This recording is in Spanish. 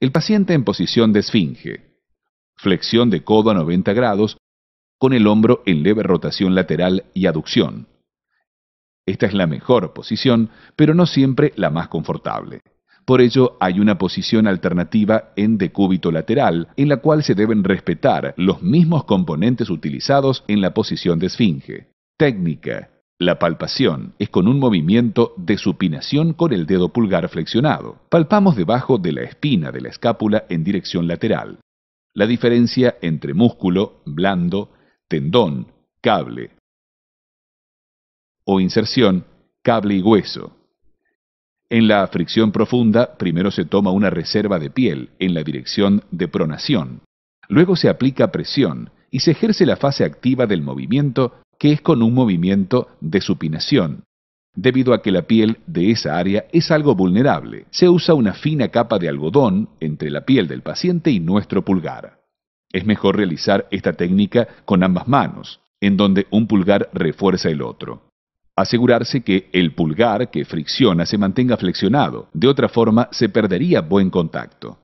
El paciente en posición de esfinge. Flexión de codo a 90 grados con el hombro en leve rotación lateral y aducción. Esta es la mejor posición, pero no siempre la más confortable. Por ello, hay una posición alternativa en decúbito lateral, en la cual se deben respetar los mismos componentes utilizados en la posición de esfinge. Técnica, la palpación es con un movimiento de supinación con el dedo pulgar flexionado. Palpamos debajo de la espina de la escápula en dirección lateral. La diferencia entre músculo, blando, tendón, cable o inserción, cable y hueso. En la fricción profunda, primero se toma una reserva de piel en la dirección de pronación. Luego se aplica presión y se ejerce la fase activa del movimiento que es con un movimiento de supinación, debido a que la piel de esa área es algo vulnerable. Se usa una fina capa de algodón entre la piel del paciente y nuestro pulgar. Es mejor realizar esta técnica con ambas manos, en donde un pulgar refuerza el otro. Asegurarse que el pulgar que fricciona se mantenga flexionado, de otra forma se perdería buen contacto.